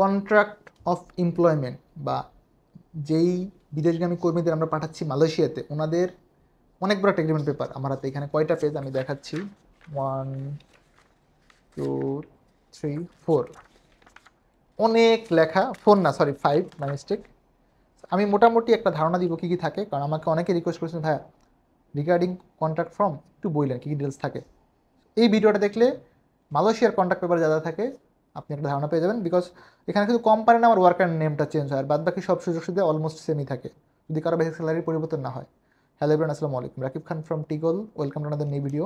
contract of employment বা যেই বিদেশগামী কর্মীদের আমরা পাঠাচ্ছি মালয়েশিয়াতে ওনাদের অনেক বড় একটা এগ্রিমেন্ট পেপার আমার হাতে এখানে কয়টা পেজ আমি দেখাচ্ছি ওয়ান টু থ্রি ফোর অনেক লেখা ফোর না সরি ফাইভ মাই মিস্টেক আমি মোটামুটি একটা ধারণা দিব কী কী থাকে কারণ আমাকে অনেকে রিকোয়েস্ট করেছেন হ্যাঁ রিগার্ডিং কন্ট্রাক্ট ফর্ম একটু বইলেন কী কী ডিটেলস থাকে এই ভিডিওটা দেখলে মালয়েশিয়ার কন্ট্রাক্ট পেপার যা যা থাকে আপনি একটা ধারণা পেয়ে যাবেন বিকজ এখানে কিন্তু কোম্পানির নাম আমার ওয়ার্কার নেমটা চেঞ্জ হয় আর বাদ বাকি সব সুযোগ সুবিধা অলমোস্ট সেমই থাকে যদি কারো বেসিক স্যালারির পরিবর্তন না হয় হ্যালো ইব্রান আসসালামু আলাইকুম রাকিব খান ফ্রম টিগল welcome to another new video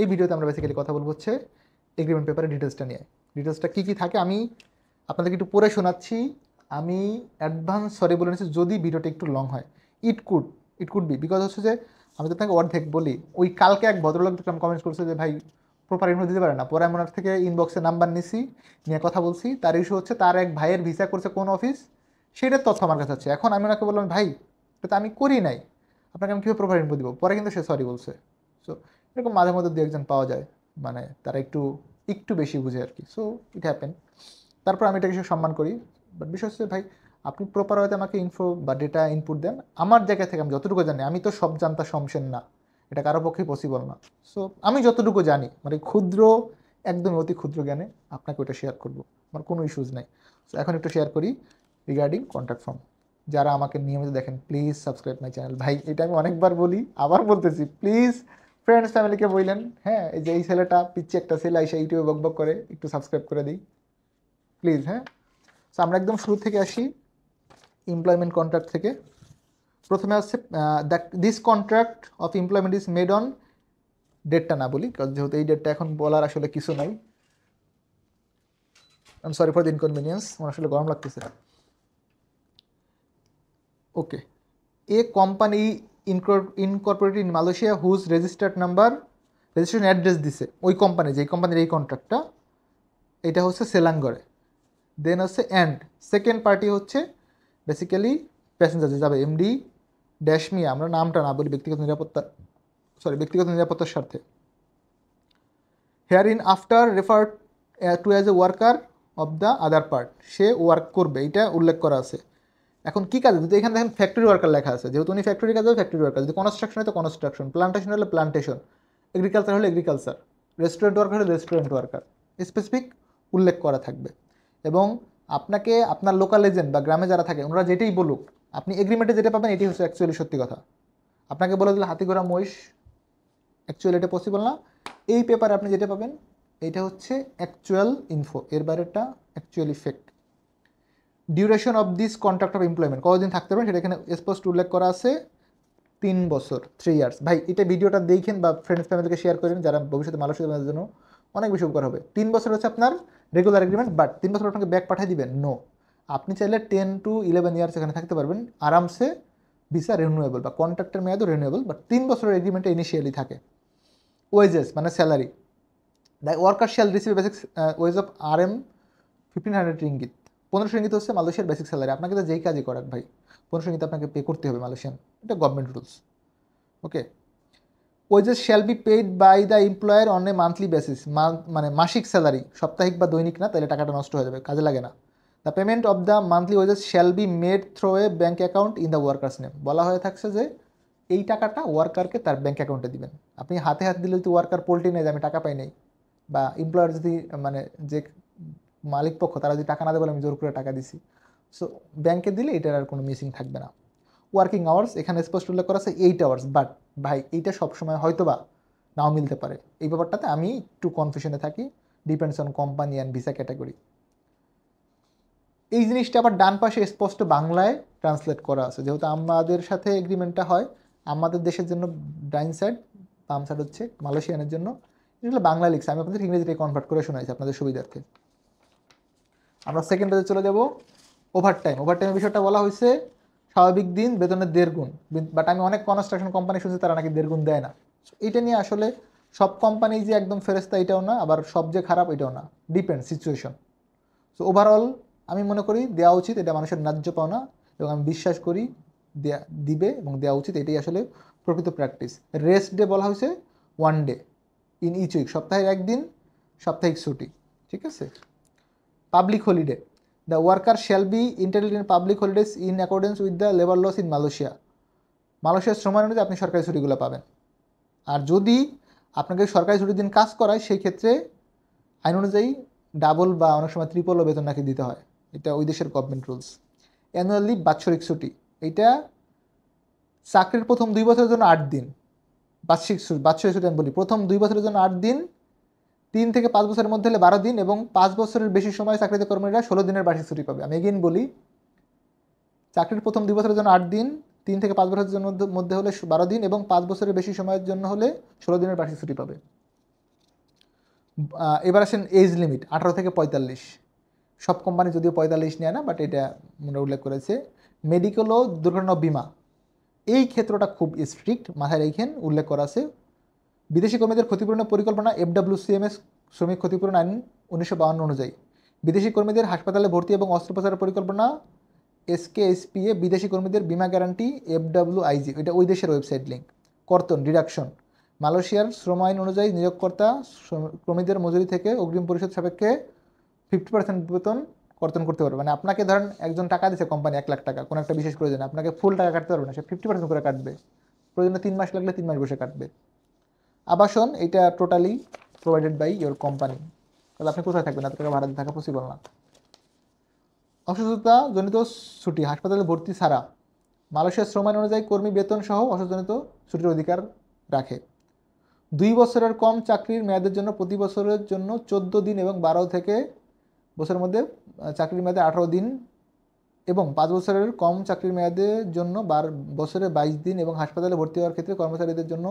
এই ভিডিওতে আমরা বেসিক্যালি কথা বলবো হচ্ছে এগ্রিমেন্ট পেপারের ডিটেলসটা নিয়ে ডিটেলসটা কী কী থাকে আমি আপনাদেরকে একটু পড়ে শোনাচ্ছি আমি অ্যাডভান্স সরি বলে নিচ্ছি যদি ভিডিওটা একটু লং হয় it could it could be because হচ্ছে যে আমি তো তাকে অর্ধেক বলি ওই কালকে এক ভদ্রলোক কমেন্টস করছে যে ভাই প্রপার ইনফো দিতে পারে না পরে আমি ওনার থেকে ইনবক্সে নাম্বার নিছি নিয়ে কথা বলছি তার ইস্যু হচ্ছে তার এক ভাইয়ের ভিসা করছে কোন অফিস সেটার তথ্য আমার কাছে আছে এখন আমি ওনাকে বললাম ভাই এটা তো আমি করি নাই আপনাকে আমি কীভাবে প্রপার ইনফো দিব পরে কিন্তু সে সরি বলছে সো এরকম মাঝে মধ্যে দু একজন পাওয়া যায় মানে তারা একটু একটু বেশি বুঝে আর কি সো ইট হ্যাপেন তারপর আমি এটাকে সম্মান করি বাট বিশেষ হচ্ছে ভাই আপনি প্রপার হয়তো আমাকে ইনফো বা ডেটা ইনপুট দেন আমার জায়গা থেকে আমি যতটুকু জানি আমি তো সব জানতা সমসেন না এটা কারো পক্ষে পসিবল না সো আমি যতটুকু জানি মানে ক্ষুদ্র একদম অতি ক্ষুদ্র জ্ঞানে আপনাকে ওটা শেয়ার করব আমার কোনো ইস্যুজ নাই সো এখন একটু শেয়ার করি রিগার্ডিং কন্ট্যাক্ট ফর্ম যারা আমাকে নিয়মিত দেখেন প্লিজ সাবস্ক্রাইব মাই চ্যানেল ভাই এটা আমি অনেকবার বলি আবার বলতেছি প্লিজ ফ্রেন্ডস ফ্যামিলিকে বললেন হ্যাঁ এই যে এই ছেলেটা পিচ্ছে একটা ছেলে এসে ইউটিউবে বক করে একটু সাবস্ক্রাইব করে দিই প্লিজ হ্যাঁ সো আমরা একদম শুরু থেকে আসি এমপ্লয়মেন্ট কন্ট্রাক্ট থেকে প্রথমে আসছে that this contract of employment is made on ডেটটা না বলি কারণ যেহেতু এই ডেটটা এখন বলার আসলে কিছু নাই um sorry for the inconvenience আমার আসলে গরম লাগতেছে okay a company incorporated in Malaysia whose registered number registration address দিছে ওই কোম্পানি এই কোম্পানির এই কন্ট্রাক্টটা এটা হচ্ছে সেলাঙ্গরে দেন হচ্ছে অ্যান্ড সেকেন্ড পার্টি হচ্ছে বেসিক্যালি প্যাসেঞ্জার যে যাবে এমডি ড্যাশ আমরা নামটা না বলি ব্যক্তিগত নিরাপত্তা সরি ব্যক্তিগত নিরাপত্তার স্বার্থে hereinafter refer to as a worker of the other part সে ওয়ার্ক করবে এটা উল্লেখ করা আছে এখন কী কাজ যদি এখানে দেখেন ফ্যাক্টরি ওয়ার্কার লেখা আছে যেহেতু উনি ফ্যাক্টরি কাজ হবে ফ্যাক্টরি ওয়ার্কার যদি কনস্ট্রাকশন হয় তো কনস্ট্রাকশন প্লান্টেশন হলে প্লান্টেশন এগ্রিকালচার হলে এগ্রিকালচার রেস্টুরেন্ট ওয়ার্কার হলে রেস্টুরেন্ট ওয়ার্কার স্পেসিফিক উল্লেখ করা থাকবে এবং আপনাকে আপনার লোকাল এজেন্ট বা গ্রামে যারা থাকে ওনারা যেটাই বলুক আপনি এগ্রিমেন্টে যেটা পাবেন এটি হচ্ছে অ্যাকচুয়ালি সত্যি কথা আপনাকে বলে দিল হাতি ঘোড়া মহিষ অ্যাকচুয়ালি এটা পসিবল না এই পেপারে আপনি যেটা পাবেন এটা হচ্ছে অ্যাকচুয়াল ইনফো এর বাইরেটা actually fact duration of this contract of employment কতদিন থাকতে পারেন সেটা এখানে স্পষ্ট উল্লেখ করা আছে তিন বছর থ্রি ইয়ার্স ভাই এটা ভিডিওটা দেখেন বা ফ্রেন্ডস ফ্যামিলিকে শেয়ার করেন যারা ভবিষ্যতে মানুষের জন্য অনেক বেশি উপকার হবে তিন বছর হচ্ছে আপনার রেগুলার এগ্রিমেন্ট বাট তিন বছর আপনাকে ব্যাক পাঠিয়ে দিবেন নো আপনি চাইলে টেন টু ইলেভেন ইয়ার্স এখানে থাকতে পারবেন আরামসে ভিসা রেনুয়েবল বা কন্ট্রাক্টের মেয়াদও রেনুয়েবল বাট তিন বছরের এগ্রিমেন্টে ইনিশিয়ালি থাকে ওয়েজেস মানে salary the worker shall receive basic wage of R M fifteen hundred ইঙ্গিত পনেরোশো ইঙ্গিত হচ্ছে মালয়েশিয়ার বেসিক স্যালারি আপনাকে তো যেই কাজই করেন ভাই পনেরোশো ইঙ্গিত আপনাকে পে করতে হবে মালয়েশিয়ান এটা government rules okay wages shall be paid by the employer on a monthly basis মানে মাসিক স্যালারি সাপ্তাহিক বা দৈনিক না তাহলে টাকাটা নষ্ট হয়ে যাবে কাজে লাগে না the payment of the monthly wages shall be made through a bank account in the workers name বলা হয়ে থাকছে যে এই টাকাটা ওয়ার্কারকে তার ব্যাঙ্ক অ্যাকাউন্টে দিবেন আপনি হাতে হাত দিলে যদি ওয়ার্কার পোল্ট্রি নেয় যে আমি টাকা পাই নাই বা এমপ্লয়ার যদি মানে যে মালিক পক্ষ তারা যদি টাকা না দেবে আমি জোর করে টাকা দিছি সো ব্যাংকে দিলে এটার আর কোনো মিসিং থাকবে না ওয়ার্কিং আওয়ার্স এখানে স্পষ্ট উল্লেখ করা আছে এইট আওয়ার্স বাট ভাই এইটা সবসময় হয়তো বা নাও মিলতে পারে এই ব্যাপারটাতে আমি একটু কনফিউশনে থাকি depends on company and visa category এই জিনিসটা আবার ডান পাশে স্পষ্ট বাংলায় ট্রান্সলেট করা আছে যেহেতু আমাদের সাথে এগ্রিমেন্টটা হয় আমাদের দেশের জন্য ডাইন সাইড বাম সাইড হচ্ছে মালয়েশিয়ানের জন্য এগুলো বাংলা লিখছে আমি আপনাদের ইংরেজিতে কনভার্ট করে শোনাইছি আপনাদের সুবিধার্থে আমরা সেকেন্ড পেজে চলে যাব ওভারটাইম ওভারটাইমের বিষয়টা বলা হয়েছে স্বাভাবিক দিন বেতনের দেড় গুণ বাট আমি অনেক কনস্ট্রাকশন কোম্পানি শুনছি তারা নাকি দেড় গুণ দেয় না এটা নিয়ে আসলে সব কোম্পানি যে একদম ফেরস্তা এটাও না আবার সব যে খারাপ এটাও না ডিপেন্ড সিচুয়েশন সো ওভারঅল আমি মনে করি দেওয়া উচিত এটা মানুষের ন্যায্য পাওনা এবং আমি বিশ্বাস করি দেয়া দিবে এবং দেওয়া উচিত এটাই আসলে প্রকৃত প্র্যাকটিস রেস্ট ডে বলা হয়েছে one day in each week সপ্তাহের একদিন সাপ্তাহিক ছুটি ঠিক আছে public holiday the worker shall be entitled in public holidays in accordance with the labour laws in Malaysia মালয়েশিয়ার সময় অনুযায়ী আপনি সরকারি ছুটিগুলো পাবেন আর যদি আপনাকে সরকারি ছুটির দিন কাজ করায় সেই ক্ষেত্রে আইন অনুযায়ী ডাবল বা অনেক সময় ত্রিপলও বেতন নাকি দিতে হয় এটা ওই দেশের গভর্নমেন্ট রুলস অ্যানুয়াল লিভ বাৎসরিক ছুটি এটা চাকরির প্রথম দুই বছরের জন্য আট দিন বার্ষিক বাৎসরিক ছুটি আমি বলি প্রথম দুই বছরের জন্য আট দিন তিন থেকে পাঁচ বছরের মধ্যে হলে বারো দিন এবং পাঁচ বছরের বেশি সময় চাকরিতে কর্মীরা ষোলো দিনের বার্ষিক ছুটি পাবে আমি এগেইন বলি চাকরির প্রথম দুই বছরের জন্য আট দিন তিন থেকে পাঁচ বছরের জন্য মধ্যে হলে বারো দিন এবং পাঁচ বছরের বেশি সময়ের জন্য হলে ষোলো দিনের বার্ষিক ছুটি পাবে এবার আসেন এজ লিমিট আঠারো থেকে পঁয়তাল্লিশ সব কোম্পানি যদিও পঁয়তাল্লিশ নেয় না বাট এটা মনে উল্লেখ করেছে মেডিকেল ও দুর্ঘটনা বিমা এই ক্ষেত্রটা খুব স্ট্রিক্ট মাথায় রেখেন উল্লেখ করা আছে বিদেশি কর্মীদের ক্ষতিপূরণের পরিকল্পনা এফডাব্লিউসিএমএস শ্রমিক ক্ষতিপূরণ আইন উনিশশো বাউন্ন অনুযায়ী বিদেশি কর্মীদের হাসপাতালে ভর্তি এবং অস্ত্রোপচারের পরিকল্পনা এসকে এসপিএ বিদেশি কর্মীদের বিমা গ্যারান্টি আইজি এটা ওই দেশের ওয়েবসাইট লিঙ্ক কর্তন ডিডাকশন মালয়েশিয়ার শ্রম আইন অনুযায়ী নিয়োগকর্তা কর্মীদের মজুরি থেকে অগ্রিম পরিশোধ সাপেক্ষে ফিফটি পার্সেন্ট বেতন কর্তন করতে পারবে মানে আপনাকে ধরেন একজন টাকা দিচ্ছে কোম্পানি এক লাখ টাকা কোনো একটা বিশেষ প্রয়োজনে আপনাকে ফুল টাকা কাটতে পারবে না সে ফিফটি পার্সেন্ট করে কাটবে প্রয়োজনে তিন মাস লাগলে তিন মাস বসে কাটবে আবাসন এটা totally provided by your company তাহলে আপনি কোথায় থাকবেন এত টাকা ভাড়া থাকা পসিবল না অসুস্থতা জনিত ছুটি হাসপাতালে ভর্তি ছাড়া মালয়েশিয়ার শ্রম আইন অনুযায়ী কর্মী বেতন সহ অসুস্থজনিত ছুটির অধিকার রাখে দুই বছরের কম চাকরির মেয়াদের জন্য প্রতি বছরের জন্য চোদ্দো দিন এবং বারো থেকে বছরের মধ্যে চাকরির মেয়াদে আঠারো দিন এবং পাঁচ বছরের কম চাকরির মেয়াদের জন্য বার বছরে বাইশ দিন এবং হাসপাতালে ভর্তি হওয়ার ক্ষেত্রে কর্মচারীদের জন্য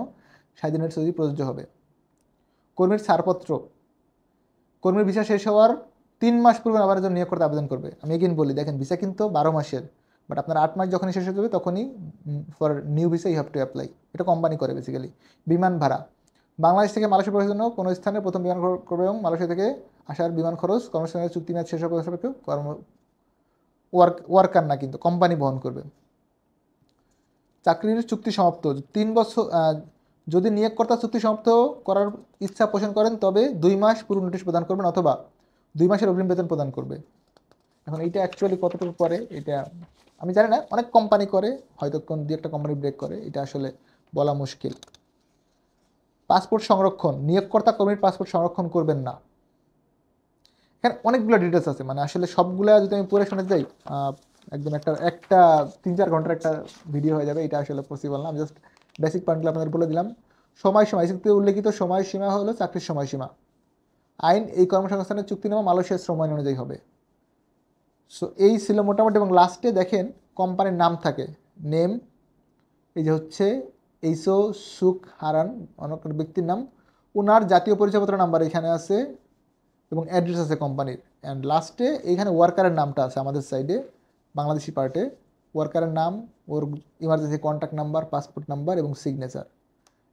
ষাট দিনের ছুটি প্রযোজ্য হবে কর্মীর ছাড়পত্র কর্মীর ভিসা শেষ হওয়ার তিন মাস পূর্বে আবার একজন করতে আবেদন করবে আমি এগিন বলি দেখেন ভিসা কিন্তু বারো মাসের বাট আপনার আট মাস যখনই শেষ হয়ে যাবে তখনই for new visa you have to apply এটা কোম্পানি করে বেসিক্যালি বিমান ভাড়া বাংলাদেশ থেকে মালয়েশিয়া প্রবেশের জন্য কোনো স্থানে প্রথম বিমান করবে এবং মালয়েশিয়া থেকে আসার বিমান খরচ কর্মসংস্থানের চুক্তি মেয়াদ শেষ হওয়ার সাপেক্ষে কর্ম ওয়ার্ক ওয়ার্কার না কিন্তু কোম্পানি বহন করবে চাকরির চুক্তি সমাপ্ত তিন বছর যদি নিয়োগকর্তা চুক্তি সমাপ্ত করার ইচ্ছা পোষণ করেন তবে দুই মাস পুরো নোটিশ প্রদান করবেন অথবা দুই মাসের অগ্রিম বেতন প্রদান করবে এখন এইটা অ্যাকচুয়ালি কতটুকু করে এটা আমি জানি না অনেক কোম্পানি করে হয়তো কোন দু একটা কোম্পানি ব্রেক করে এটা আসলে বলা মুশকিল পাসপোর্ট সংরক্ষণ নিয়োগকর্তা কর্মীর পাসপোর্ট সংরক্ষণ করবেন না এখানে অনেকগুলো ডিটেলস আছে মানে আসলে সবগুলা যদি আমি পুরো শুনে যাই একদম একটা একটা তিন চার ঘন্টার একটা ভিডিও হয়ে যাবে এটা আসলে পসিবল না আমি জাস্ট বেসিক পয়েন্টগুলো আপনাদের বলে দিলাম সময় সীমা চুক্তি উল্লেখিত সময়সীমা হলো চাকরির সময়সীমা আইন এই কর্মসংস্থানের নেওয়া মালয়েশিয়ার শ্রম আইন অনুযায়ী হবে সো এই ছিল মোটামুটি এবং লাস্টে দেখেন কোম্পানির নাম থাকে নেম এই যে হচ্ছে এইসো সুখ হারান অনেক ব্যক্তির নাম ওনার জাতীয় পরিচয়পত্র নাম্বার এখানে আছে এবং অ্যাড্রেস আছে কোম্পানির অ্যান্ড লাস্টে এখানে ওয়ার্কারের নামটা আছে আমাদের সাইডে বাংলাদেশি পার্টে ওয়ার্কারের নাম ওর emergency contact number passport number এবং signature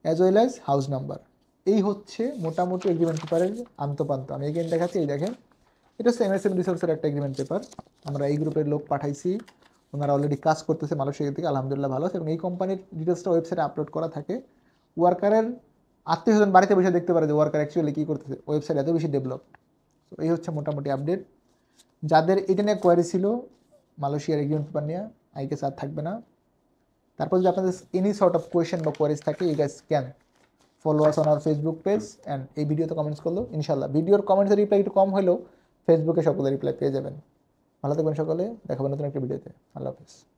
as well as house number এই হচ্ছে মোটামুটি এগ্রিমেন্ট পেপারের আন্তপান্ত আমি এগেন দেখাচ্ছি এই দেখেন এটা হচ্ছে এমএসএম রিসোর্সের একটা এগ্রিমেন্ট পেপার আমরা এই গ্রুপের লোক পাঠাইছি ওনারা অলরেডি কাজ করতেছে মালয়েশিয়া থেকে আলহামদুলিল্লাহ ভালো আছে এবং এই কোম্পানির ডিটেলসটা ওয়েবসাইটে আপলোড করা থাকে ওয়ার্কারের আত্মীয় স্বজন বাড়িতে বসে দেখতে পারে যে ওয়ার্কার অ্যাকচুয়ালি কী করতেছে ওয়েবসাইট এত বেশি ডেভেলপড তো এই হচ্ছে মোটামুটি আপডেট যাদের এটা নিয়ে কোয়ারি ছিল মালয়েশিয়ার একজন পেপার নিয়ে আই গেস আর থাকবে না তারপর যদি আপনাদের এনি সর্ট অফ কোয়েশন বা কোয়ারিজ থাকে এই guys can follow us on our Facebook page and এই ভিডিওতে কমেন্টস করলো ইনশাল্লাহ ভিডিওর কমেন্টসের রিপ্লাই একটু কম হলেও ফেসবুকে সকলে রিপ্লাই পেয়ে যাবেন ভালো থাকবেন সকলে দেখাবেন নতুন একটা ভিডিওতে আল্লাহ হাফিজ